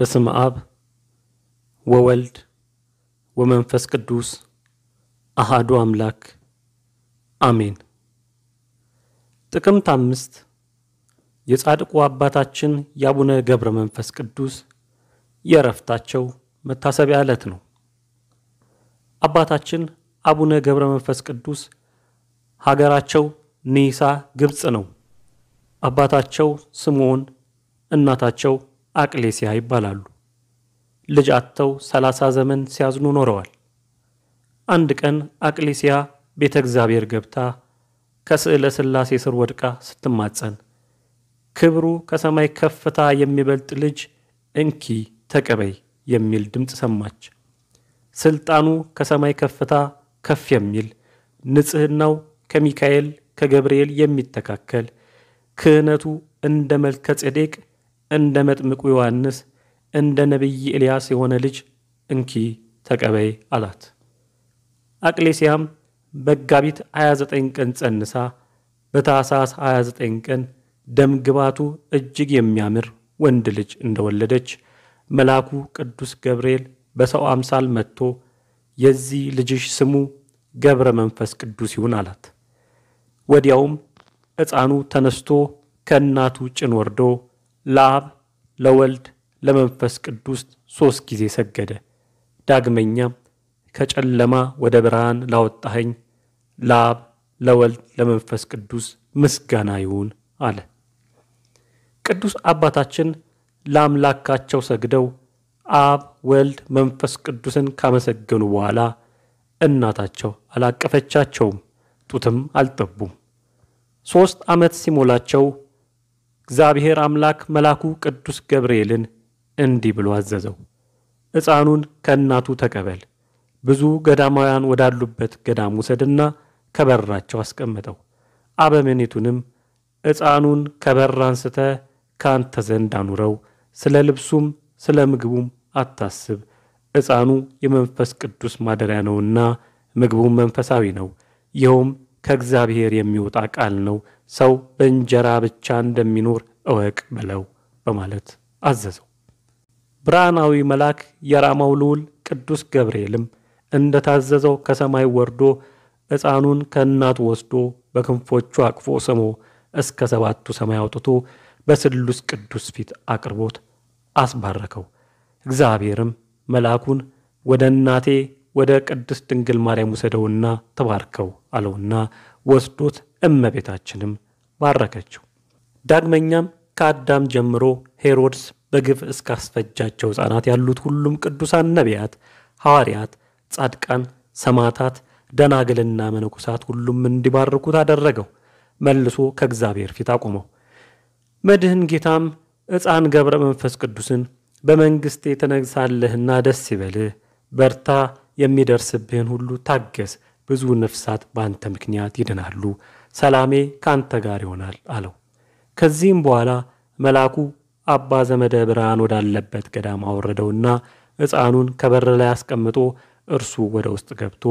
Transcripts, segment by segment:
በስም አብ ወወልድ ወመንፈስ ቅዱስ አሃዱ አምላክ አሜን። ጥቅምት አምስት የጻድቁ አባታችን የአቡነ ገብረ መንፈስ ቅዱስ የእረፍታቸው መታሰቢያ ዕለት ነው። አባታችን አቡነ ገብረ መንፈስ ቅዱስ ሀገራቸው ኒሳ ግብፅ ነው። አባታቸው ስምዖን፣ እናታቸው አቅሌሲያ ይባላሉ። ልጅ አጥተው ሰላሳ ዘመን ሲያዝኑ ኖረዋል። አንድ ቀን አቅሌሲያ ቤተ እግዚአብሔር ገብታ ከስዕለ ሥላሴ ስር ወድቃ ስትማጸን ክብሩ ከሰማይ ከፍታ የሚበልጥ ልጅ እንኪ ተቀበይ የሚል ድምፅ ሰማች። ስልጣኑ ከሰማይ ከፍታ ከፍ የሚል ንጽሕናው ከሚካኤል ከገብርኤል የሚተካከል ክህነቱ እንደ መልከ ጼዴቅ እንደ መጥምቁ ዮሐንስ እንደ ነቢይ ኤልያስ የሆነ ልጅ እንኪ ተቀበይ አላት። አቅሌሲያም መጋቢት 29 ቀን ጸንሳ በታሳስ 29 ቀን ደምግባቱ እጅግ የሚያምር ወንድ ልጅ እንደወለደች መልአኩ ቅዱስ ገብርኤል በሰው አምሳል መጥቶ የዚህ ልጅሽ ስሙ ገብረ መንፈስ ቅዱስ ይሁን አላት። ወዲያውም ሕፃኑ ተነስቶ ከእናቱ ጭን ወርዶ ለአብ ለወልድ ለመንፈስ ቅዱስ ሦስት ጊዜ ሰገደ። ዳግመኛም ከጨለማ ወደ ብርሃን ላወጣኸኝ ለአብ ለወልድ ለመንፈስ ቅዱስ ምስጋና ይሁን አለ። ቅዱስ አባታችን ለአምላካቸው ሰግደው አብ፣ ወልድ፣ መንፈስ ቅዱስን ካመሰገኑ በኋላ እናታቸው አላቀፈቻቸውም፣ ጡትም አልጠቡም። ሦስት ዓመት ሲሞላቸው እግዚአብሔር አምላክ መልአኩ ቅዱስ ገብርኤልን እንዲህ ብሎ አዘዘው፣ ሕፃኑን ከእናቱ ተቀበል፣ ብዙ ገዳማውያን ወዳሉበት ገዳም ውሰድና ከበራቸው አስቀምጠው፣ አበምኔቱንም ሕፃኑን ከበር አንስተ ከአንተ ዘንድ አኑረው፣ ስለ ልብሱም ስለ ምግቡም አታስብ፣ ሕፃኑ የመንፈስ ቅዱስ ማደሪያ ነውና ምግቡም መንፈሳዊ ነው። ይኸውም ከእግዚአብሔር የሚወጣ ቃል ነው፣ ሰው በእንጀራ ብቻ እንደሚኖር እወቅ በለው በማለት አዘዘው። ብርሃናዊ መልአክ የራማው ልዑል ቅዱስ ገብርኤልም እንደ ታዘዘው ከሰማይ ወርዶ ሕፃኑን ከእናቱ ወስዶ በክንፎቹ አቅፎ ስሞ እስከ ሰባቱ ሰማይ አውጥቶ በስሉስ ቅዱስ ፊት አቅርቦት አስባረከው። እግዚአብሔርም መልአኩን ወደ እናቴ ወደ ቅድስት ድንግል ማርያም ውሰደውና ተባርከው አለውና ወስዶት እመቤታችንም ባረከችው። ዳግመኛም ከአዳም ጀምሮ ሄሮድስ በግፍ እስካስፈጃቸው ሕፃናት ያሉት ሁሉም ቅዱሳን ነቢያት፣ ሐዋርያት፣ ጻድቃን፣ ሰማዕታት፣ ደናግልና መነኮሳት ሁሉም እንዲባርኩት አደረገው። መልሶ ከእግዚአብሔር ፊት አቆመው። መድህን ጌታም ሕፃን ገብረ መንፈስ ቅዱስን በመንግሥቴ ትነግሣለህና ደስ ይበልህ፣ በርታ፣ የሚደርስብህን ሁሉ ታገስ ብዙ ነፍሳት በአንተ ምክንያት ይድናሉ፣ ሰላሜ ከአንተ ጋር ይሆናል አለው። ከዚህም በኋላ መልአኩ አባ ዘመደ ብርሃን ወዳለበት ገዳም አወረደውና ሕፃኑን ከበር ላይ አስቀምጦ እርሱ ወደ ውስጥ ገብቶ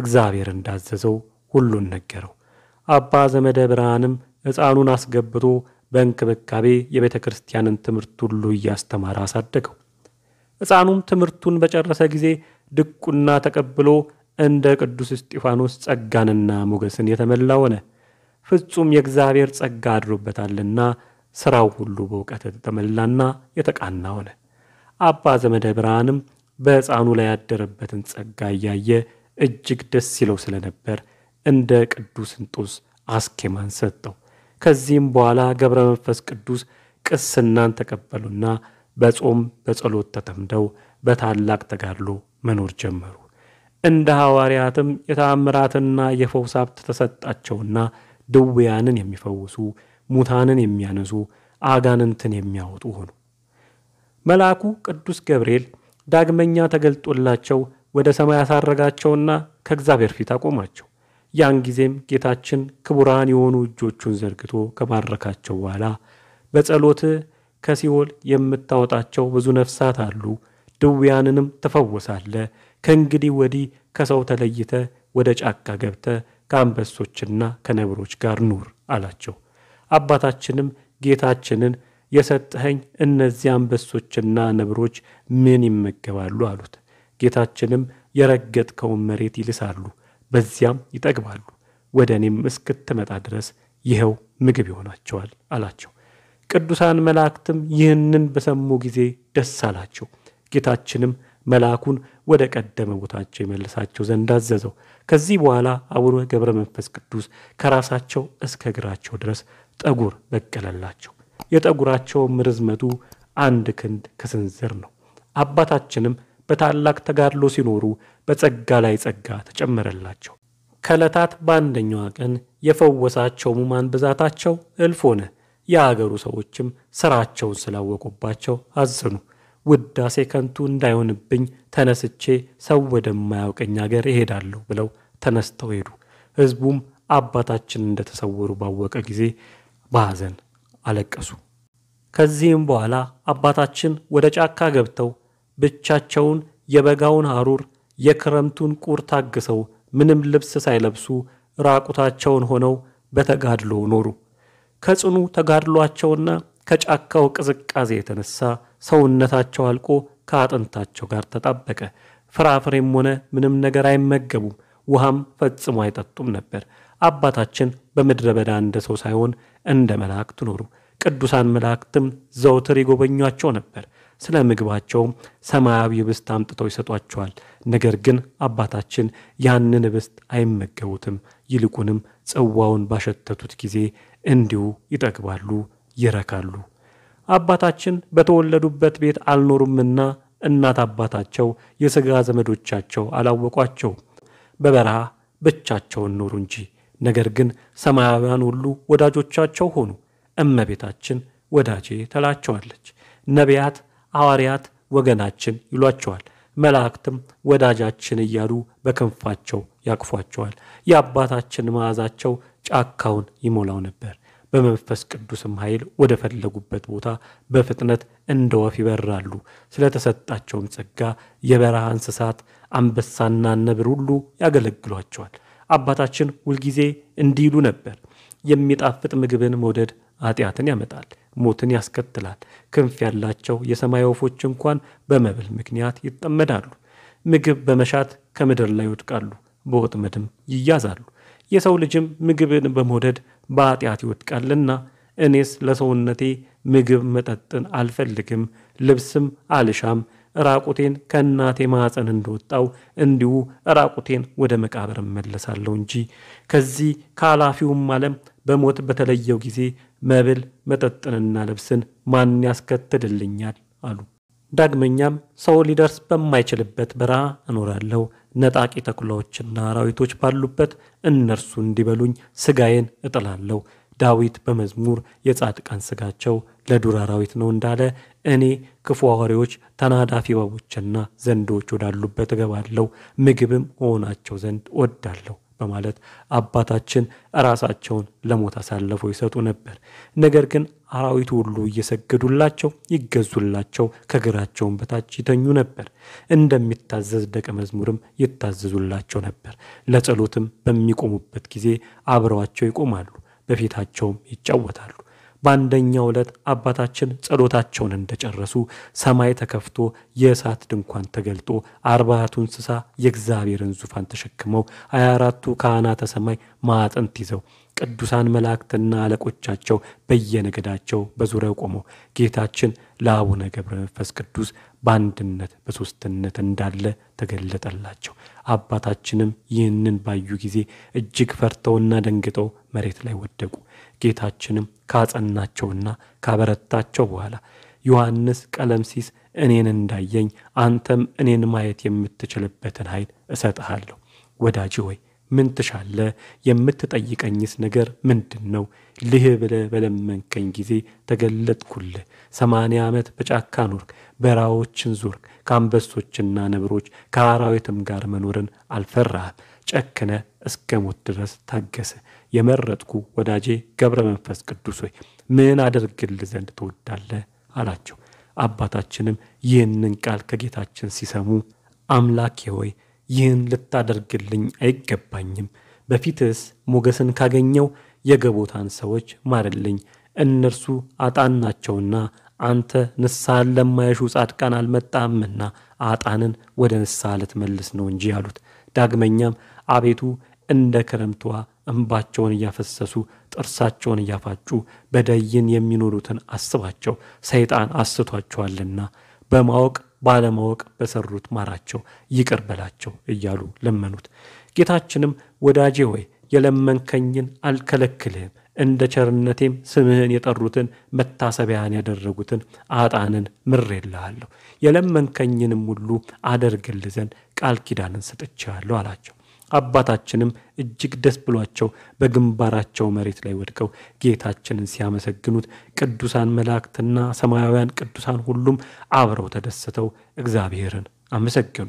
እግዚአብሔር እንዳዘዘው ሁሉን ነገረው። አባ ዘመደ ብርሃንም ሕፃኑን አስገብቶ በእንክብካቤ የቤተ ክርስቲያንን ትምህርት ሁሉ እያስተማረ አሳደገው። ሕፃኑም ትምህርቱን በጨረሰ ጊዜ ድቁና ተቀብሎ እንደ ቅዱስ እስጢፋኖስ ጸጋንና ሞገስን የተመላ ሆነ። ፍጹም የእግዚአብሔር ጸጋ አድሮበታልና ሥራው ሁሉ በእውቀት የተመላና የተቃና ሆነ። አባ ዘመደ ብርሃንም በሕፃኑ ላይ ያደረበትን ጸጋ እያየ እጅግ ደስ ይለው ስለነበር እንደ ቅዱስ እንጦስ አስኬማን ሰጠው። ከዚህም በኋላ ገብረ መንፈስ ቅዱስ ቅስናን ተቀበሉና በጾም በጸሎት ተጠምደው በታላቅ ተጋድሎ መኖር ጀመሩ። እንደ ሐዋርያትም የተአምራትና የፈውስ ሀብት ተሰጣቸውና ድውያንን የሚፈውሱ ሙታንን የሚያነሱ አጋንንትን የሚያወጡ ሆኑ። መልአኩ ቅዱስ ገብርኤል ዳግመኛ ተገልጦላቸው ወደ ሰማይ አሳረጋቸውና ከእግዚአብሔር ፊት አቆማቸው። ያን ጊዜም ጌታችን ክቡራን የሆኑ እጆቹን ዘርግቶ ከባረካቸው በኋላ በጸሎት ከሲኦል የምታወጣቸው ብዙ ነፍሳት አሉ፣ ድውያንንም ትፈውሳለህ ከእንግዲህ ወዲህ ከሰው ተለይተ ወደ ጫካ ገብተ ከአንበሶችና ከነብሮች ጋር ኑር አላቸው። አባታችንም ጌታችንን የሰጠኸኝ እነዚህ አንበሶችና ነብሮች ምን ይመገባሉ? አሉት። ጌታችንም የረገጥከውን መሬት ይልሳሉ፣ በዚያም ይጠግባሉ፣ ወደ እኔም እስክትመጣ ድረስ ይኸው ምግብ ይሆናቸዋል አላቸው። ቅዱሳን መላእክትም ይህንን በሰሙ ጊዜ ደስ አላቸው። ጌታችንም መልአኩን ወደ ቀደመ ቦታቸው የመልሳቸው ዘንድ አዘዘው። ከዚህ በኋላ አቡነ ገብረ መንፈስ ቅዱስ ከራሳቸው እስከ እግራቸው ድረስ ጠጉር በቀለላቸው። የጠጉራቸውም ርዝመቱ አንድ ክንድ ከስንዝር ነው። አባታችንም በታላቅ ተጋድሎ ሲኖሩ በጸጋ ላይ ጸጋ ተጨመረላቸው። ከዕለታት በአንደኛዋ ቀን የፈወሳቸው ሙማን ብዛታቸው እልፍ ሆነ። የአገሩ ሰዎችም ስራቸውን ስላወቁባቸው አዘኑ። ውዳሴ ከንቱ እንዳይሆንብኝ ተነስቼ ሰው ወደማያውቀኝ አገር እሄዳለሁ ብለው ተነስተው ሄዱ። ሕዝቡም አባታችን እንደተሰወሩ ባወቀ ጊዜ በሐዘን አለቀሱ። ከዚህም በኋላ አባታችን ወደ ጫካ ገብተው ብቻቸውን የበጋውን ሐሩር የክረምቱን ቁር ታግሰው ምንም ልብስ ሳይለብሱ ራቁታቸውን ሆነው በተጋድሎ ኖሩ። ከጽኑ ተጋድሏቸውና ከጫካው ቅዝቃዜ የተነሳ ሰውነታቸው አልቆ ከአጥንታቸው ጋር ተጣበቀ። ፍራፍሬም ሆነ ምንም ነገር አይመገቡም፣ ውሃም ፈጽሞ አይጠጡም ነበር። አባታችን በምድረ በዳ እንደ ሰው ሳይሆን እንደ መላእክት ኖሩ። ቅዱሳን መላእክትም ዘውትር ይጎበኟቸው ነበር። ስለ ምግባቸውም ሰማያዊ ብስት አምጥተው ይሰጧቸዋል። ነገር ግን አባታችን ያንን ብስት አይመገቡትም። ይልቁንም ጽዋውን ባሸተቱት ጊዜ እንዲሁ ይጠግባሉ ይረካሉ። አባታችን በተወለዱበት ቤት አልኖሩምና እናት አባታቸው የሥጋ ዘመዶቻቸው አላወቋቸው። በበረሃ ብቻቸውን ኖሩ እንጂ ነገር ግን ሰማያውያን ሁሉ ወዳጆቻቸው ሆኑ። እመቤታችን ወዳጄ ትላቸዋለች። ነቢያት፣ ሐዋርያት ወገናችን ይሏቸዋል። መላእክትም ወዳጃችን እያሉ በክንፋቸው ያቅፏቸዋል። የአባታችን መዓዛቸው ጫካውን ይሞላው ነበር። በመንፈስ ቅዱስም ኃይል ወደ ፈለጉበት ቦታ በፍጥነት እንደ ወፍ ይበራሉ። ስለተሰጣቸውም ጸጋ የበረሃ እንስሳት፣ አንበሳና ነብር ሁሉ ያገለግሏቸዋል። አባታችን ሁልጊዜ እንዲህ ይሉ ነበር፣ የሚጣፍጥ ምግብን መውደድ ኃጢአትን ያመጣል፣ ሞትን ያስከትላል። ክንፍ ያላቸው የሰማይ ወፎች እንኳን በመብል ምክንያት ይጠመዳሉ። ምግብ በመሻት ከምድር ላይ ይወድቃሉ፣ በወጥመድም ይያዛሉ። የሰው ልጅም ምግብን በመውደድ በኃጢአት ይወድቃልና እኔስ ለሰውነቴ ምግብ መጠጥን አልፈልግም፣ ልብስም አልሻም። ራቁቴን ከእናቴ ማዕፀን እንደወጣው እንዲሁ ራቁቴን ወደ መቃብር እመለሳለሁ እንጂ ከዚህ ከኃላፊውም ዓለም በሞት በተለየው ጊዜ መብል መጠጥንና ልብስን ማን ያስከትልልኛል አሉ። ዳግመኛም ሰው ሊደርስ በማይችልበት በረሃ እኖራለሁ ነጣቂ ተኩላዎችና አራዊቶች ባሉበት እነርሱ እንዲበሉኝ ስጋዬን እጥላለሁ። ዳዊት በመዝሙር የጻድቃን ስጋቸው ለዱር አራዊት ነው እንዳለ እኔ ክፉ አዋሪዎች፣ ተናዳፊ እባቦችና ዘንዶች ወዳሉበት እገባለሁ፣ ምግብም ሆናቸው ዘንድ ወዳለሁ። በማለት አባታችን ራሳቸውን ለሞት አሳልፈው ይሰጡ ነበር። ነገር ግን አራዊቱ ሁሉ እየሰገዱላቸው ይገዙላቸው፣ ከእግራቸውም በታች ይተኙ ነበር። እንደሚታዘዝ ደቀ መዝሙርም ይታዘዙላቸው ነበር። ለጸሎትም በሚቆሙበት ጊዜ አብረዋቸው ይቆማሉ፣ በፊታቸውም ይጫወታሉ። በአንደኛው ዕለት አባታችን ጸሎታቸውን እንደጨረሱ ሰማይ ተከፍቶ የእሳት ድንኳን ተገልጦ አርባቱ እንስሳ የእግዚአብሔርን ዙፋን ተሸክመው ሀያ አራቱ ካህናተ ሰማይ ማዕጠንት ይዘው ቅዱሳን መላእክትና አለቆቻቸው በየነገዳቸው በዙሪያው ቆመው ጌታችን ለአቡነ ገብረ መንፈስ ቅዱስ በአንድነት በሦስትነት እንዳለ ተገለጠላቸው። አባታችንም ይህንን ባዩ ጊዜ እጅግ ፈርተውና ደንግጠው መሬት ላይ ወደቁ። ጌታችንም ካጸናቸውና ካበረታቸው በኋላ ዮሐንስ ቀለምሲስ እኔን እንዳየኝ አንተም እኔን ማየት የምትችልበትን ኃይል እሰጥሃለሁ። ወዳጅ ሆይ ምን ትሻለ? የምትጠይቀኝስ ነገር ምንድን ነው? ልህ ብለ በለመንከኝ ጊዜ ተገለጥኩል። ሰማንያ ዓመት በጫካ ኖርክ፣ በራዎችን ዞርክ፣ ከአንበሶችና ነብሮች ከአራዊትም ጋር መኖርን አልፈራህም። ጨከነ፣ እስከ ሞት ድረስ ታገሰ። የመረጥኩ ወዳጄ ገብረ መንፈስ ቅዱስ ሆይ ምን አደርግል ዘንድ ትወዳለ? አላቸው። አባታችንም ይህንን ቃል ከጌታችን ሲሰሙ አምላኬ ሆይ ይህን ልታደርግልኝ አይገባኝም፣ በፊትስ ሞገስን ካገኘው የገቦታን ሰዎች ማርልኝ፣ እነርሱ አጣን ናቸውና አንተ ንስሐን ለማያሹ ጻድቃን አልመጣምና አጣንን ወደ ንስሐ ልትመልስ ነው እንጂ አሉት። ዳግመኛም አቤቱ እንደ ክረምት እንባቸውን እያፈሰሱ ጥርሳቸውን እያፋጩ በደይን የሚኖሩትን አስባቸው። ሰይጣን አስቷቸዋልና በማወቅ ባለማወቅ በሰሩት ማራቸው፣ ይቅር በላቸው እያሉ ለመኑት። ጌታችንም ወዳጄ ሆይ የለመንከኝን አልከለክልህም፣ እንደ ቸርነቴም ስምህን የጠሩትን መታሰቢያን ያደረጉትን አጣንን ምሬልሃለሁ፣ የለመንከኝንም ሁሉ አደርግልህ ዘንድ ቃል ኪዳንን ሰጥቼሃለሁ አላቸው። አባታችንም እጅግ ደስ ብሏቸው በግንባራቸው መሬት ላይ ወድቀው ጌታችንን ሲያመሰግኑት ቅዱሳን መላእክትና ሰማያውያን ቅዱሳን ሁሉም አብረው ተደስተው እግዚአብሔርን አመሰገኑ።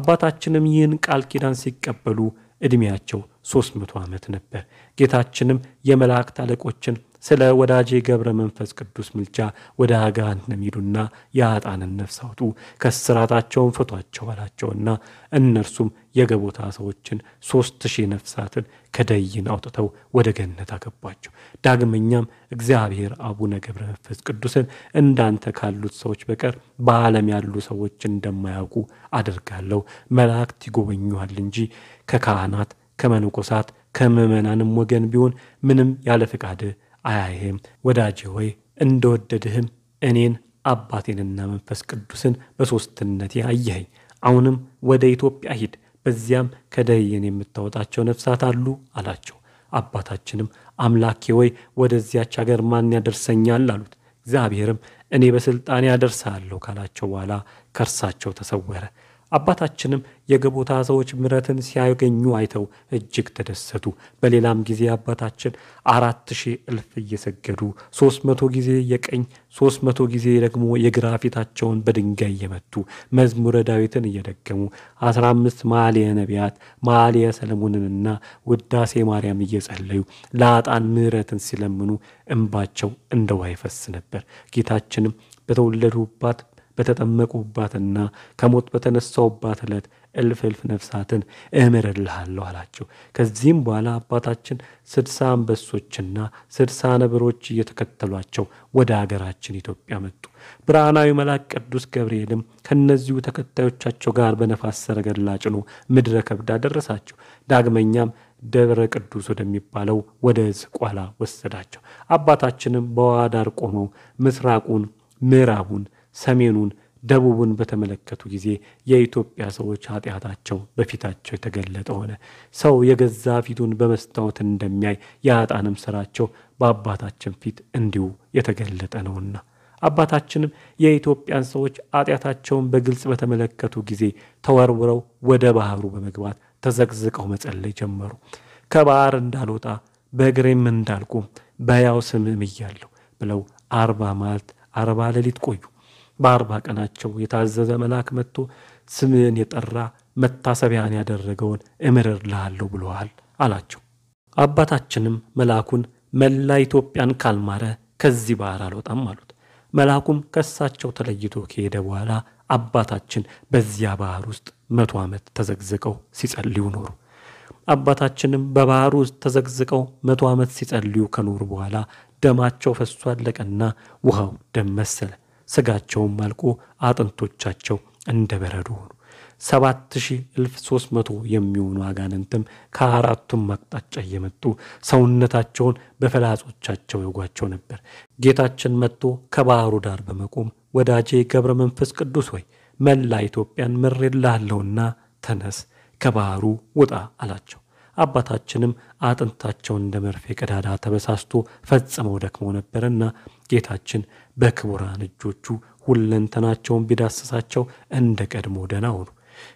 አባታችንም ይህን ቃል ኪዳን ሲቀበሉ ዕድሜያቸው ሦስት መቶ ዓመት ነበር። ጌታችንም የመላእክት አለቆችን ስለ ወዳጄ ገብረ መንፈስ ቅዱስ ምልጃ ወደ ሀገር አንሚሉና የአጣንን ነፍስ አውጡ ከስራታቸውን ፍቷቸው አላቸውና እነርሱም የገቦታ ሰዎችን ሦስት ሺህ ነፍሳትን ከደይን አውጥተው ወደ ገነት አገቧቸው። ዳግመኛም እግዚአብሔር አቡነ ገብረ መንፈስ ቅዱስን እንዳንተ ካሉት ሰዎች በቀር በዓለም ያሉ ሰዎች እንደማያውቁ አደርጋለሁ። መላእክት ይጎበኙሃል እንጂ ከካህናት ከመነኮሳት ከምዕመናንም ወገን ቢሆን ምንም ያለ ፈቃድህ አያይህም። ወዳጄ ሆይ እንደወደድህም እኔን አባቴንና መንፈስ ቅዱስን በሦስትነቴ አየኸኝ። አሁንም ወደ ኢትዮጵያ ሂድ፣ በዚያም ከደህየን የምታወጣቸው ነፍሳት አሉ አላቸው። አባታችንም አምላኬ ወይ ወደዚያች አገር ማን ያደርሰኛል አሉት። እግዚአብሔርም እኔ በሥልጣኔ ያደርሳለሁ ካላቸው በኋላ ከእርሳቸው ተሰወረ። አባታችንም የገቦታ ሰዎች ምረትን ሲያገኙ አይተው እጅግ ተደሰቱ። በሌላም ጊዜ አባታችን አራት ሺህ እልፍ እየሰገዱ ሶስት መቶ ጊዜ የቀኝ ሶስት መቶ ጊዜ ደግሞ የግራ ፊታቸውን በድንጋይ እየመቱ መዝሙረ ዳዊትን እየደገሙ አስራ አምስት መኃልየ ነቢያት መኃልየ ሰለሞንንና ውዳሴ ማርያም እየጸለዩ ለአጣን ምረትን ሲለምኑ እንባቸው እንደ ውሃ ይፈስ ነበር። ጌታችንም በተወለዱባት በተጠመቁባትና ከሞት በተነሳውባት ዕለት እልፍ እልፍ ነፍሳትን እምርልሃለሁ አላቸው። ከዚህም በኋላ አባታችን ስድሳ አንበሶችና ስድሳ ነብሮች እየተከተሏቸው ወደ አገራችን ኢትዮጵያ መጡ። ብርሃናዊ መልአክ ቅዱስ ገብርኤልም ከእነዚሁ ተከታዮቻቸው ጋር በነፋስ ሰረገላ ጭኖ ምድረ ከብድ አደረሳቸው። ዳግመኛም ደብረ ቅዱስ ወደሚባለው ወደ ዝቋላ ወሰዳቸው። አባታችንም በውሃ ዳር ቆመው ምስራቁን፣ ምዕራቡን ሰሜኑን ደቡቡን በተመለከቱ ጊዜ የኢትዮጵያ ሰዎች ኃጢአታቸው በፊታቸው የተገለጠ ሆነ። ሰው የገዛ ፊቱን በመስታወት እንደሚያይ የኃጥአንም ሥራቸው በአባታችን ፊት እንዲሁ የተገለጠ ነውና። አባታችንም የኢትዮጵያን ሰዎች ኃጢአታቸውን በግልጽ በተመለከቱ ጊዜ ተወርውረው ወደ ባህሩ በመግባት ተዘቅዝቀው መጸለይ ጀመሩ። ከባህር እንዳልወጣ በእግሬም እንዳልቆም በያው ስምም እያለሁ ብለው አርባ ማለት አርባ ሌሊት ቆዩ። በአርባ ቀናቸው የታዘዘ መልአክ መጥቶ ስምህን የጠራ መታሰቢያን ያደረገውን እምርር ልሃለሁ ብለዋል አላቸው። አባታችንም መልአኩን መላ ኢትዮጵያን ካልማረ ከዚህ ባህር አልወጣም አሉት። መልአኩም ከእሳቸው ተለይቶ ከሄደ በኋላ አባታችን በዚያ ባህር ውስጥ መቶ ዓመት ተዘግዝቀው ሲጸልዩ ኖሩ። አባታችንም በባህር ውስጥ ተዘግዝቀው መቶ ዓመት ሲጸልዩ ከኖሩ በኋላ ደማቸው ፈሶ አለቀና ውሃው ደም መሰለ። ስጋቸውም አልቆ አጥንቶቻቸው እንደ በረዶ ሆኑ። ሰባት ሺህ እልፍ መቶ የሚሆኑ አጋንንትም ከአራቱም አቅጣጫ እየመጡ ሰውነታቸውን በፈላጾቻቸው ይጓቸው ነበር። ጌታችን መጥቶ ከባህሩ ዳር በመቆም ወዳጄ ገብረ መንፈስ ቅዱስ ሆይ መላ ኢትዮጵያን ምሬልሃለሁና ተነስ፣ ከባህሩ ውጣ አላቸው። አባታችንም አጥንታቸውን እንደ መርፌ ቀዳዳ ተበሳስቶ ፈጽመው ደክመው ነበርና ጌታችን በክቡራን እጆቹ ሁለንተናቸውን ቢዳስሳቸው እንደ ቀድሞ ደህና ሆኑ።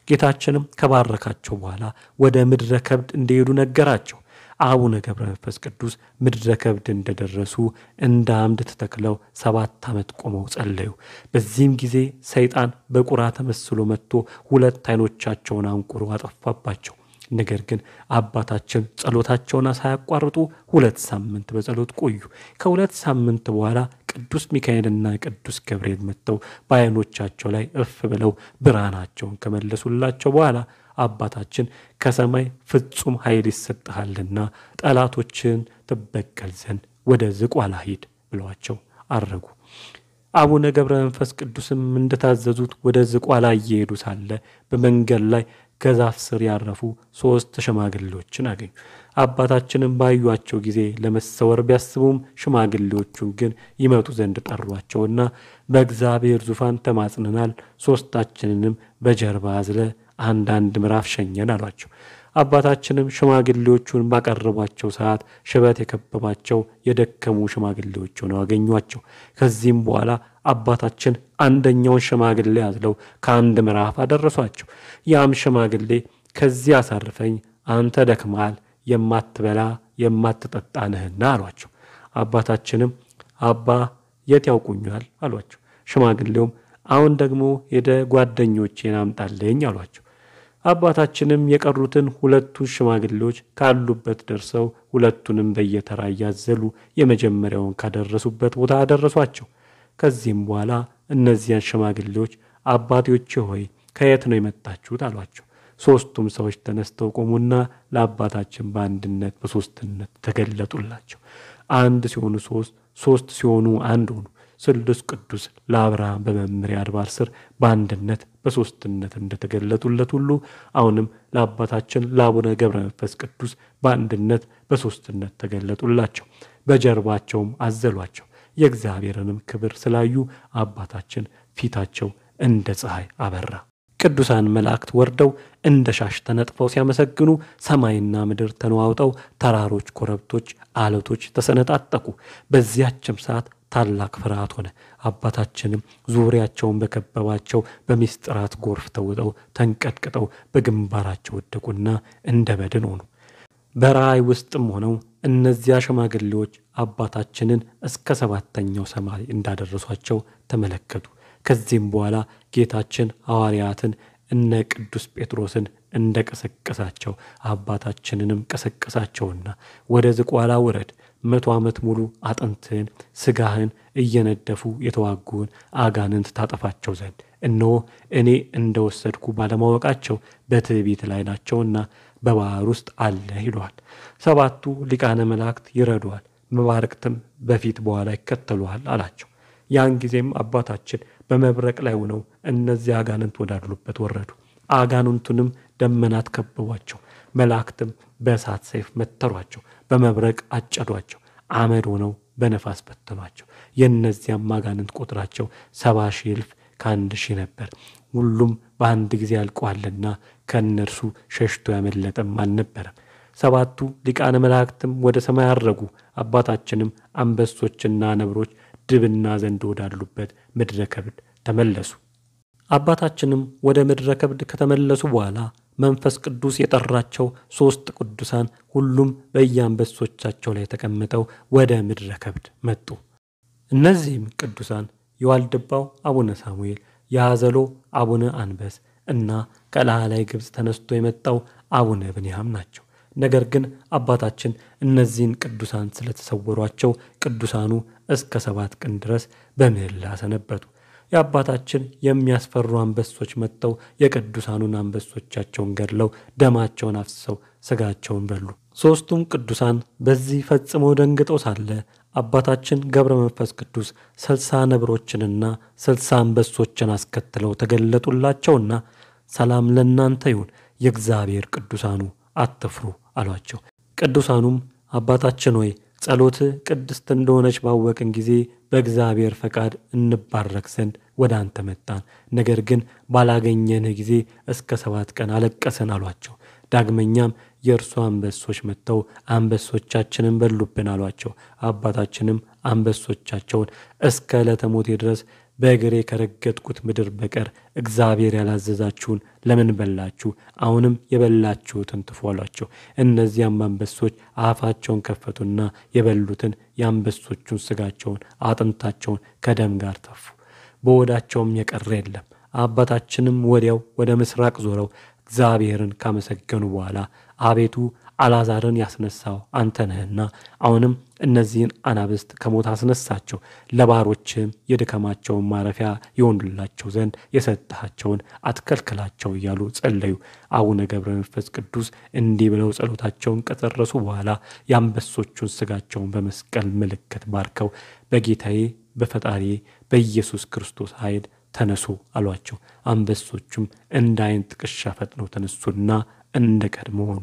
ጌታችንም ከባረካቸው በኋላ ወደ ምድረ ከብድ እንደሄዱ ነገራቸው። አቡነ ገብረ መንፈስ ቅዱስ ምድረ ከብድ እንደደረሱ እንደ አምድ ተተክለው ሰባት ዓመት ቆመው ጸለዩ። በዚህም ጊዜ ሰይጣን በቁራ ተመስሎ መጥቶ ሁለት ዓይኖቻቸውን አንቁሮ አጠፋባቸው። ነገር ግን አባታችን ጸሎታቸውን ሳያቋርጡ ሁለት ሳምንት በጸሎት ቆዩ። ከሁለት ሳምንት በኋላ ቅዱስ ሚካኤልና ቅዱስ ገብርኤል መጥተው በዓይኖቻቸው ላይ እፍ ብለው ብርሃናቸውን ከመለሱላቸው በኋላ አባታችን ከሰማይ ፍጹም ኃይል ይሰጥሃልና ጠላቶችን ትበቀል ዘንድ ወደ ዝቋላ ሂድ ብለዋቸው አረጉ። አቡነ ገብረ መንፈስ ቅዱስም እንደታዘዙት ወደ ዝቋላ እየሄዱ ሳለ በመንገድ ላይ ከዛፍ ስር ያረፉ ሶስት ሽማግሌዎችን አገኙ። አባታችንን ባዩቸው ጊዜ ለመሰወር ቢያስቡም ሽማግሌዎቹ ግን ይመጡ ዘንድ ጠሯቸውና በእግዚአብሔር ዙፋን ተማጽነናል፣ ሦስታችንንም በጀርባ አዝለ አንዳንድ ምዕራፍ ሸኘን አሏቸው። አባታችንም ሽማግሌዎቹን ባቀረቧቸው ሰዓት ሽበት የከበባቸው የደከሙ ሽማግሌዎች ሆነው አገኟቸው። ከዚህም በኋላ አባታችን አንደኛውን ሽማግሌ አዝለው ከአንድ ምዕራፍ አደረሷቸው። ያም ሽማግሌ ከዚህ አሳርፈኝ፣ አንተ ደክመሃል የማትበላ የማትጠጣ ነህና አሏቸው። አባታችንም አባ የት ያውቁኛል አሏቸው። ሽማግሌውም አሁን ደግሞ ሄደ ጓደኞቼን አምጣልኝ አሏቸው። አባታችንም የቀሩትን ሁለቱ ሽማግሌዎች ካሉበት ደርሰው ሁለቱንም በየተራ እያዘሉ የመጀመሪያውን ካደረሱበት ቦታ አደረሷቸው። ከዚህም በኋላ እነዚያን ሽማግሌዎች አባቶቼ ሆይ ከየት ነው የመጣችሁት? አሏቸው። ሶስቱም ሰዎች ተነስተው ቆሙና ለአባታችን በአንድነት በሶስትነት ተገለጡላቸው። አንድ ሲሆኑ ሶስት፣ ሶስት ሲሆኑ አንድ ሆኑ። ስሉስ ቅዱስ ለአብርሃም በመምሬ አድባር ስር በአንድነት በሶስትነት እንደተገለጡለት ሁሉ አሁንም ለአባታችን ለአቡነ ገብረ መንፈስ ቅዱስ በአንድነት በሶስትነት ተገለጡላቸው። በጀርባቸውም አዘሏቸው። የእግዚአብሔርንም ክብር ስላዩ አባታችን ፊታቸው እንደ ፀሐይ አበራ። ቅዱሳን መላእክት ወርደው እንደ ሻሽ ተነጥፈው ሲያመሰግኑ ሰማይና ምድር ተነዋውጠው ተራሮች፣ ኮረብቶች፣ አለቶች ተሰነጣጠቁ። በዚያችም ሰዓት ታላቅ ፍርሃት ሆነ። አባታችንም ዙሪያቸውን በከበባቸው በሚስጥራት ጎርፍ ተውጠው ተንቀጥቅጠው በግንባራቸው ወደቁና እንደ በድን ሆኑ። በረሃይ ውስጥም ሆነው እነዚያ ሽማግሌዎች አባታችንን እስከ ሰባተኛው ሰማይ እንዳደረሷቸው ተመለከቱ። ከዚህም በኋላ ጌታችን ሐዋርያትን እነ ቅዱስ ጴጥሮስን እንደ ቀሰቀሳቸው አባታችንንም ቀሰቀሳቸውና ወደ ዝቋላ ውረድ መቶ ዓመት ሙሉ አጥንትህን ስጋህን እየነደፉ የተዋጉውን አጋንንት ታጠፋቸው ዘንድ እነሆ እኔ እንደ ወሰድኩ ባለማወቃቸው በትዕቢት ላይ ናቸውና በባህር ውስጥ አለ ይሏል ሰባቱ ሊቃነ መላእክት ይረዷል መባርክትም በፊት በኋላ ይከተሏል አላቸው። ያን ጊዜም አባታችን በመብረቅ ላይ ሆነው እነዚህ አጋንንት ወዳሉበት ወረዱ። አጋንንቱንም ደመናት ከበቧቸው፣ መላእክትም በእሳት ሰይፍ መተሯቸው፣ በመብረቅ አጨዷቸው፣ አመድ ሆነው በነፋስ በተኗቸው። የእነዚያም አጋንንት ቁጥራቸው ሰባ ሺህ እልፍ ከአንድ ሺህ ነበር። ሁሉም በአንድ ጊዜ አልቀዋልና ከእነርሱ ሸሽቶ ያመለጠም አልነበረም። ሰባቱ ሊቃነ መላእክትም ወደ ሰማይ አረጉ። አባታችንም አንበሶችና ነብሮች ድብና ዘንድ ወዳሉበት ምድረ ከብድ ተመለሱ። አባታችንም ወደ ምድረ ከብድ ከተመለሱ በኋላ መንፈስ ቅዱስ የጠራቸው ሦስት ቅዱሳን ሁሉም በየአንበሶቻቸው ላይ ተቀምጠው ወደ ምድረ ከብድ መጡ። እነዚህም ቅዱሳን የዋልድባው አቡነ ሳሙኤል፣ የሐዘሎ አቡነ አንበስ እና ከላህላይ ግብፅ ተነስቶ የመጣው አቡነ ብንያም ናቸው። ነገር ግን አባታችን እነዚህን ቅዱሳን ስለተሰወሯቸው ቅዱሳኑ እስከ ሰባት ቀን ድረስ በምህላ ሰነበቱ። የአባታችን የሚያስፈሩ አንበሶች መጥተው የቅዱሳኑን አንበሶቻቸውን ገድለው ደማቸውን አፍስሰው ስጋቸውን በሉ። ሦስቱም ቅዱሳን በዚህ ፈጽመው ደንግጠው ሳለ አባታችን ገብረ መንፈስ ቅዱስ ስልሳ ነብሮችንና ስልሳ አንበሶችን አስከትለው ተገለጡላቸውና ሰላም ለእናንተ ይሁን የእግዚአብሔር ቅዱሳኑ አትፍሩ አሏቸው። ቅዱሳኑም አባታችን ሆይ ጸሎት ቅድስት እንደሆነች ባወቅን ጊዜ በእግዚአብሔር ፈቃድ እንባረክ ዘንድ ወደ አንተ መጣን፣ ነገር ግን ባላገኘንህ ጊዜ እስከ ሰባት ቀን አለቀሰን አሏቸው። ዳግመኛም የእርሱ አንበሶች መጥተው አንበሶቻችንን በሉብን አሏቸው። አባታችንም አንበሶቻቸውን እስከ ዕለተ ሞቴ ድረስ በእግሬ ከረገጥኩት ምድር በቀር እግዚአብሔር ያላዘዛችሁን ለምን በላችሁ? አሁንም የበላችሁትን ትፉ አሏቸው። እነዚያም አንበሶች አፋቸውን ከፈቱና የበሉትን የአንበሶቹን ስጋቸውን አጥንታቸውን ከደም ጋር ተፉ። በወዳቸውም የቀረ የለም። አባታችንም ወዲያው ወደ ምስራቅ ዞረው እግዚአብሔርን ካመሰገኑ በኋላ አቤቱ አላዛርን ያስነሳው አንተ ነህና አሁንም እነዚህን አናብስት ከሞት አስነሳቸው፣ ለባሮችም የድካማቸውን ማረፊያ የሆኑላቸው ዘንድ የሰጠሃቸውን አትከልክላቸው እያሉ ጸለዩ። አቡነ ገብረ መንፈስ ቅዱስ እንዲህ ብለው ጸሎታቸውን ከጨረሱ በኋላ የአንበሶቹን ስጋቸውን በመስቀል ምልክት ባርከው በጌታዬ በፈጣሪ በኢየሱስ ክርስቶስ ኃይል ተነሱ አሏቸው። አንበሶቹም እንደ አይን ጥቅሻ ፈጥነው ተነሱና እንደ ቀድሞ ሆኑ።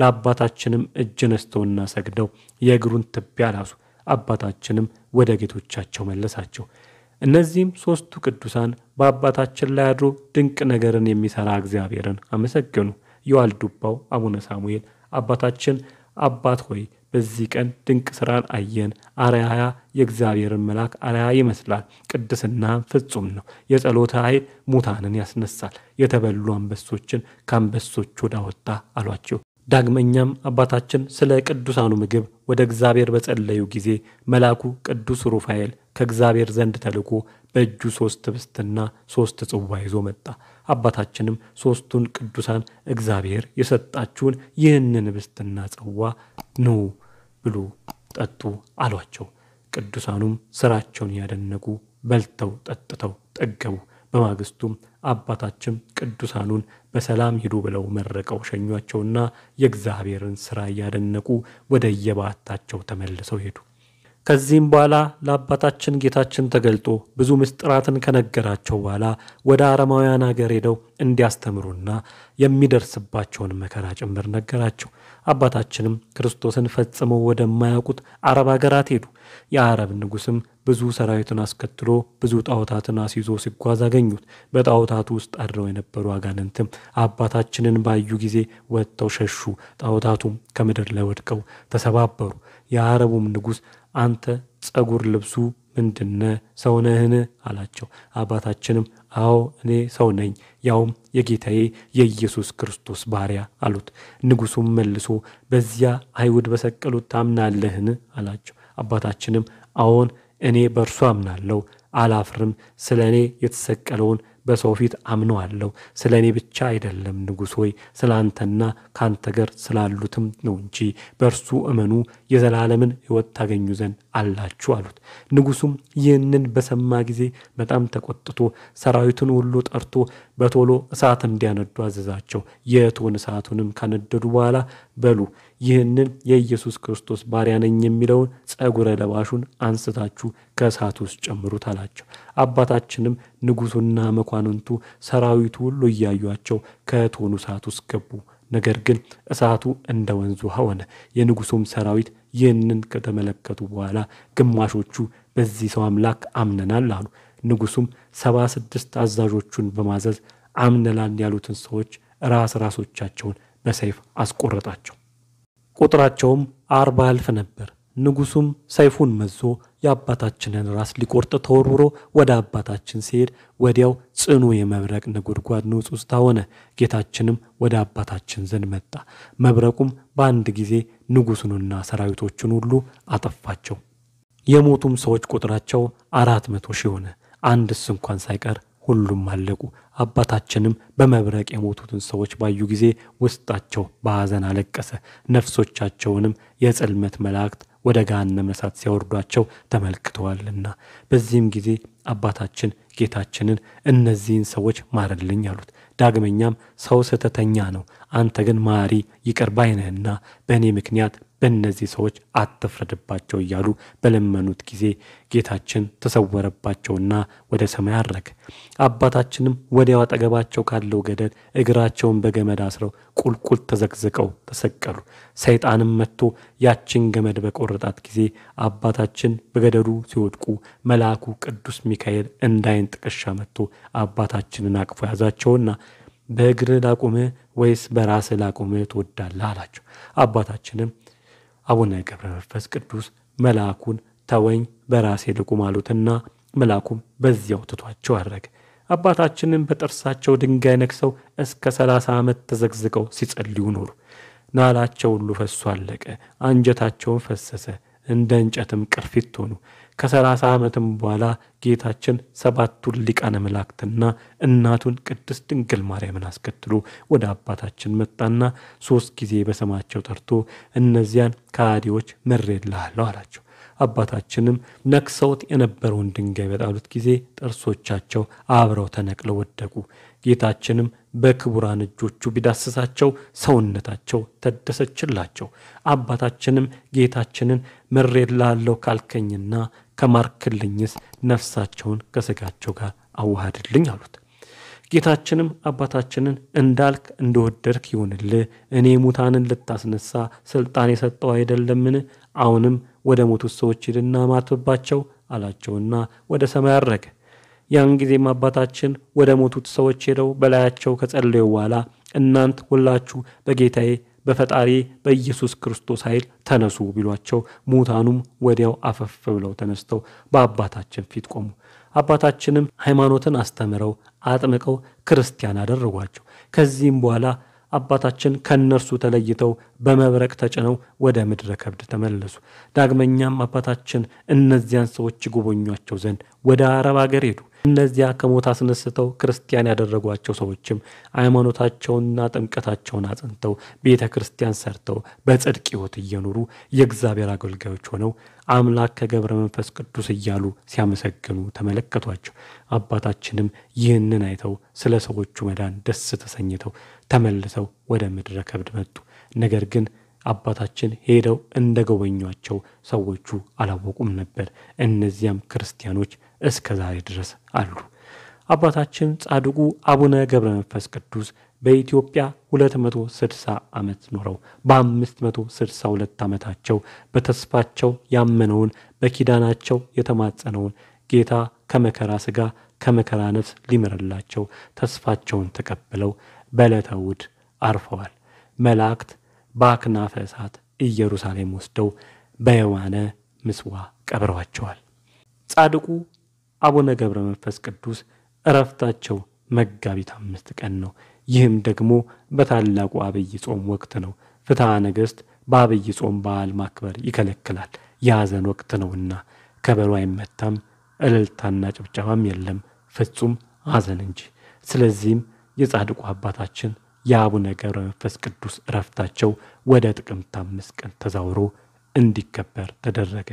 ለአባታችንም እጅ ነስተውና ሰግደው የእግሩን ትቢያ ላሱ። አባታችንም ወደ ጌቶቻቸው መለሳቸው። እነዚህም ሦስቱ ቅዱሳን በአባታችን ላይ አድሮ ድንቅ ነገርን የሚሠራ እግዚአብሔርን አመሰገኑ። የዋልዱባው አቡነ ሳሙኤል አባታችን አባት ሆይ በዚህ ቀን ድንቅ ሥራን አየን። አርያያ የእግዚአብሔርን መልአክ አርያ ይመስላል። ቅድስና ፍጹም ነው። የጸሎተ ኃይል ሙታንን ያስነሳል። የተበሉ አንበሶችን ከአንበሶች ወዳወጣ አሏቸው። ዳግመኛም አባታችን ስለ ቅዱሳኑ ምግብ ወደ እግዚአብሔር በጸለዩ ጊዜ መልአኩ ቅዱስ ሩፋኤል ከእግዚአብሔር ዘንድ ተልኮ በእጁ ሦስት ኅብስትና ሦስት ጽዋ ይዞ መጣ። አባታችንም ሦስቱን ቅዱሳን እግዚአብሔር የሰጣችሁን ይህንን ኅብስትና ጽዋ ኑ ብሉ፣ ጠጡ አሏቸው። ቅዱሳኑም ሥራቸውን ያደነቁ በልተው ጠጥተው ጠገቡ። በማግስቱም አባታችን ቅዱሳኑን በሰላም ሂዱ ብለው መርቀው ሸኟቸውና የእግዚአብሔርን ሥራ እያደነቁ ወደ የባታቸው ተመልሰው ሄዱ። ከዚህም በኋላ ለአባታችን ጌታችን ተገልጦ ብዙ ምስጢራትን ከነገራቸው በኋላ ወደ አረማውያን አገር ሄደው እንዲያስተምሩና የሚደርስባቸውን መከራ ጭምር ነገራቸው። አባታችንም ክርስቶስን ፈጽመው ወደማያውቁት አረብ አገራት ሄዱ። የአረብ ንጉሥም ብዙ ሰራዊትን አስከትሎ ብዙ ጣዖታትን አስይዞ ሲጓዝ አገኙት። በጣዖታቱ ውስጥ አድረው የነበሩ አጋንንትም አባታችንን ባዩ ጊዜ ወጥተው ሸሹ። ጣዖታቱም ከምድር ላይ ወድቀው ተሰባበሩ። የአረቡም ንጉሥ አንተ ጸጉር ልብሱ ምንድነ ሰው ነህን አላቸው። አባታችንም አዎ እኔ ሰው ነኝ፣ ያውም የጌታዬ የኢየሱስ ክርስቶስ ባሪያ አሉት። ንጉሱም መልሶ በዚያ አይሁድ በሰቀሉት ታምናለህን አላቸው። አባታችንም አዎን እኔ በእርሱ አምናለሁ፣ አላፍርም። ስለ እኔ የተሰቀለውን በሰው ፊት አምነዋለሁ። ስለ እኔ ብቻ አይደለም ንጉሥ ሆይ ስለ አንተና ከአንተ ጋር ስላሉትም ነው እንጂ በእርሱ እመኑ የዘላለምን ሕይወት ታገኙ ዘንድ አላችሁ አሉት። ንጉሡም ይህንን በሰማ ጊዜ በጣም ተቆጥቶ ሰራዊቱን ሁሉ ጠርቶ በቶሎ እሳት እንዲያነዱ አዘዛቸው። የእቶን እሳቱንም ካነደዱ በኋላ በሉ ይህንን የኢየሱስ ክርስቶስ ባሪያ ነኝ የሚለውን ጸጉረ ለባሹን አንስታችሁ ከእሳት ውስጥ ጨምሩት አላቸው። አባታችንም ንጉሱና መኳንንቱ ሰራዊቱ ሁሉ እያዩቸው ከእቶኑ እሳት ውስጥ ገቡ። ነገር ግን እሳቱ እንደ ወንዝ ውሃ ሆነ። የንጉሱም ሰራዊት ይህንን ከተመለከቱ በኋላ ግማሾቹ በዚህ ሰው አምላክ አምነናል አሉ። ንጉሱም ሰባ ስድስት አዛዦቹን በማዘዝ አምነላን ያሉትን ሰዎች ራስ ራሶቻቸውን በሰይፍ አስቆረጣቸው። ቁጥራቸውም አርባ አልፍ ነበር። ንጉሱም ሰይፉን መዞ የአባታችንን ራስ ሊቆርጥ ተወርውሮ ወደ አባታችን ሲሄድ ወዲያው ጽኑ የመብረቅ ነጎድጓድ ንውጽውጽታ ሆነ። ጌታችንም ወደ አባታችን ዘንድ መጣ። መብረቁም በአንድ ጊዜ ንጉሱንና ሰራዊቶቹን ሁሉ አጠፋቸው። የሞቱም ሰዎች ቁጥራቸው አራት መቶ ሺህ ሆነ። አንድ ስ እንኳን ሳይቀር ሁሉም አለቁ። አባታችንም በመብረቅ የሞቱትን ሰዎች ባዩ ጊዜ ውስጣቸው በሐዘን አለቀሰ። ነፍሶቻቸውንም የጽልመት መላእክት ወደ ገሃነመ እሳት ሲያወርዷቸው ተመልክተዋልና። በዚህም ጊዜ አባታችን ጌታችንን እነዚህን ሰዎች ማረልኝ አሉት። ዳግመኛም ሰው ስህተተኛ ነው፣ አንተ ግን ማሪ ይቅር በእኔ ምክንያት በእነዚህ ሰዎች አትፍረድባቸው እያሉ በለመኑት ጊዜ ጌታችን ተሰወረባቸውና ወደ ሰማይ አረገ። አባታችንም ወዲያው አጠገባቸው ካለው ገደል እግራቸውን በገመድ አስረው ቁልቁል ተዘግዝቀው ተሰቀሉ። ሰይጣንም መጥቶ ያችን ገመድ በቆረጣት ጊዜ አባታችን በገደሉ ሲወድቁ መልአኩ ቅዱስ ሚካኤል እንዳይን ጥቅሻ መጥቶ አባታችንን አቅፎ ያዛቸውና በእግር ላቁምህ ወይስ በራስህ ላቁምህ ትወዳለህ? አላቸው። አባታችንም አቡነ ገብረ መንፈስ ቅዱስ መልአኩን ተወኝ በራሴ ልቁም አሉትና መልአኩም በዚያው ትቷቸው አድረግ አባታችንም በጥርሳቸው ድንጋይ ነክሰው እስከ ሰላሳ ዓመት ተዘግዝቀው ሲጸልዩ ኖሩ። ናላቸው ሁሉ ፈሶ አለቀ። አንጀታቸውን ፈሰሰ። እንደ እንጨትም ቅርፊት ሆኑ። ከሰላሳ ዓመትም በኋላ ጌታችን ሰባቱን ሊቃነ መላእክትና እናቱን ቅድስት ድንግል ማርያምን አስከትሎ ወደ አባታችን መጣና ሦስት ጊዜ በስማቸው ጠርቶ እነዚያን ከሃዲዎች ምሬልሃለሁ አላቸው። አባታችንም ነክሰውት የነበረውን ድንጋይ በጣሉት ጊዜ ጥርሶቻቸው አብረው ተነቅለው ወደቁ። ጌታችንም በክቡራን እጆቹ ቢዳስሳቸው ሰውነታቸው ተደሰችላቸው። አባታችንም ጌታችንን ምሬት ላለው ካልከኝና ከማርክልኝስ ነፍሳቸውን ከስጋቸው ጋር አዋሃድልኝ አሉት። ጌታችንም አባታችንን እንዳልክ እንደወደድክ ይሁንልህ፣ እኔ ሙታንን ልታስነሳ ስልጣን የሰጠው አይደለምን? አሁንም ወደ ሞቱት ሰዎች ሂድና ማትብባቸው አላቸውና ወደ ሰማይ አረገ። ያን ጊዜም አባታችን ወደ ሞቱት ሰዎች ሄደው በላያቸው ከጸለዩ በኋላ እናንት ሁላችሁ በጌታዬ በፈጣሪ በኢየሱስ ክርስቶስ ኃይል ተነሱ ቢሏቸው ሙታኑም ወዲያው አፈፍ ብለው ተነስተው በአባታችን ፊት ቆሙ። አባታችንም ሃይማኖትን አስተምረው አጥምቀው ክርስቲያን አደረጓቸው። ከዚህም በኋላ አባታችን ከእነርሱ ተለይተው በመብረቅ ተጭነው ወደ ምድረ ከብድ ተመለሱ። ዳግመኛም አባታችን እነዚያን ሰዎች ይጎበኟቸው ዘንድ ወደ አረብ አገር ሄዱ። እነዚያ ከሞት አስነስተው ክርስቲያን ያደረጓቸው ሰዎችም ሃይማኖታቸውንና ጥምቀታቸውን አጽንተው ቤተ ክርስቲያን ሰርተው በጽድቅ ሕይወት እየኖሩ የእግዚአብሔር አገልጋዮች ሆነው አምላክ ከገብረ መንፈስ ቅዱስ እያሉ ሲያመሰግኑ ተመለከቷቸው። አባታችንም ይህንን አይተው ስለ ሰዎቹ መዳን ደስ ተሰኝተው ተመልሰው ወደ ምድረ ከብድ መጡ። ነገር ግን አባታችን ሄደው እንደጎበኟቸው ሰዎቹ አላወቁም ነበር። እነዚያም ክርስቲያኖች እስከ ዛሬ ድረስ አሉ። አባታችን ጻድቁ አቡነ ገብረ መንፈስ ቅዱስ በኢትዮጵያ 260 ዓመት ኖረው በ562 ዓመታቸው በተስፋቸው ያመነውን በኪዳናቸው የተማጸነውን ጌታ ከመከራ ሥጋ ከመከራ ነፍስ ሊምርላቸው ተስፋቸውን ተቀብለው በዕለተ እሑድ አርፈዋል። መላእክት በአክናፈ እሳት ኢየሩሳሌም ወስደው በየዋነ ምስዋ ቀብረዋቸዋል። ጻድቁ አቡነ ገብረ መንፈስ ቅዱስ እረፍታቸው መጋቢት አምስት ቀን ነው። ይህም ደግሞ በታላቁ አብይ ጾም ወቅት ነው። ፍትሐ ነገሥት በአብይ ጾም በዓል ማክበር ይከለክላል። የሐዘን ወቅት ነውና ከበሮ አይመታም፣ እልልታና ጭብጨባም የለም፣ ፍጹም ሐዘን እንጂ። ስለዚህም የጻድቁ አባታችን የአቡነ ገብረ መንፈስ ቅዱስ እረፍታቸው ወደ ጥቅምት አምስት ቀን ተዛውሮ እንዲከበር ተደረገ።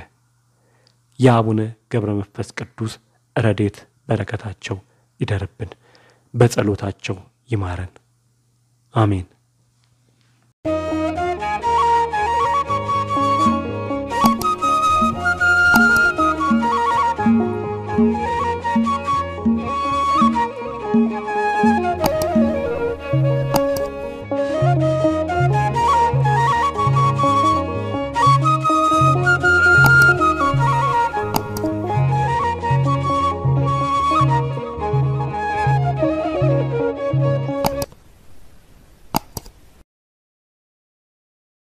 የአቡነ ገብረ መንፈስ ቅዱስ ረዴት በረከታቸው ይደርብን፣ በጸሎታቸው ይማረን። አሜን።